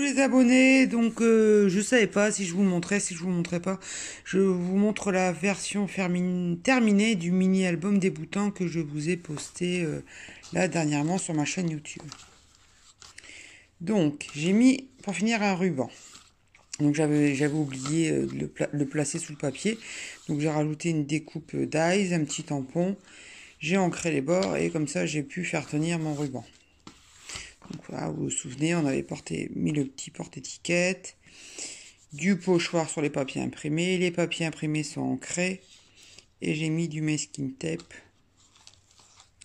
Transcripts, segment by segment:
les abonnés, donc euh, je savais pas si je vous montrais, si je vous montrais pas. Je vous montre la version terminée du mini-album débutant que je vous ai posté euh, là dernièrement sur ma chaîne YouTube. Donc j'ai mis pour finir un ruban. Donc j'avais oublié euh, de le, placer sous le papier. Donc j'ai rajouté une découpe d'ice un petit tampon. J'ai ancré les bords et comme ça j'ai pu faire tenir mon ruban vous vous souvenez, on avait porté, mis le petit porte-étiquette, du pochoir sur les papiers imprimés, les papiers imprimés sont ancrés, et j'ai mis du meskin tape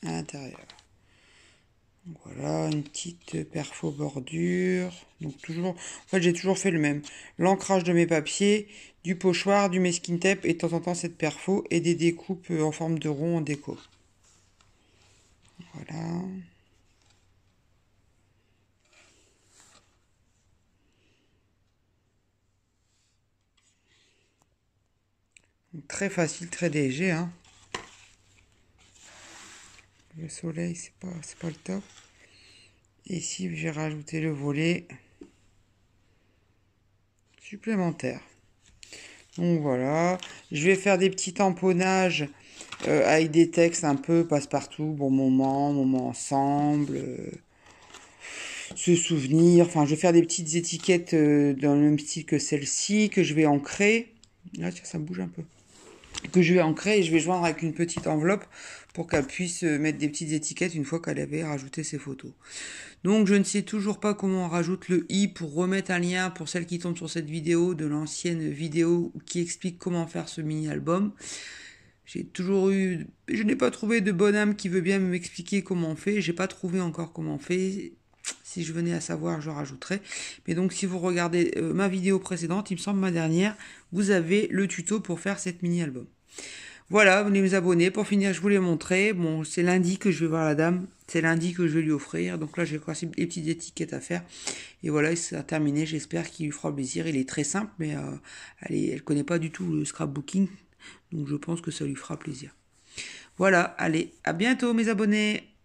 à l'intérieur. Voilà, une petite perfo bordure. Donc toujours, en fait j'ai toujours fait le même. L'ancrage de mes papiers, du pochoir, du meskin tape et de temps en temps cette perfo et des découpes en forme de rond en déco. très facile, très léger. Hein. Le soleil, c'est pas, pas le top. Ici, j'ai rajouté le volet supplémentaire. Donc voilà, je vais faire des petits tamponnages euh, avec des textes un peu passe-partout, bon moment, moment ensemble, euh, se souvenir. Enfin, je vais faire des petites étiquettes euh, dans le même style que celle-ci que je vais ancrer. Là, ça bouge un peu que je vais ancrer et je vais joindre avec une petite enveloppe pour qu'elle puisse euh, mettre des petites étiquettes une fois qu'elle avait rajouté ses photos. Donc je ne sais toujours pas comment on rajoute le i pour remettre un lien pour celle qui tombe sur cette vidéo de l'ancienne vidéo qui explique comment faire ce mini-album. J'ai toujours eu, je n'ai pas trouvé de bonne âme qui veut bien m'expliquer comment on fait. J'ai pas trouvé encore comment on fait. Si je venais à savoir, je rajouterais. Mais donc, si vous regardez euh, ma vidéo précédente, il me semble ma dernière, vous avez le tuto pour faire cette mini-album. Voilà, venez vous abonner. Pour finir, je vous l'ai montré. Bon, c'est lundi que je vais voir la dame. C'est lundi que je vais lui offrir. Donc là, j'ai C'est les petites étiquettes à faire. Et voilà, c'est terminé. J'espère qu'il lui fera plaisir. Il est très simple, mais euh, elle ne connaît pas du tout le scrapbooking. Donc je pense que ça lui fera plaisir. Voilà, allez, à bientôt mes abonnés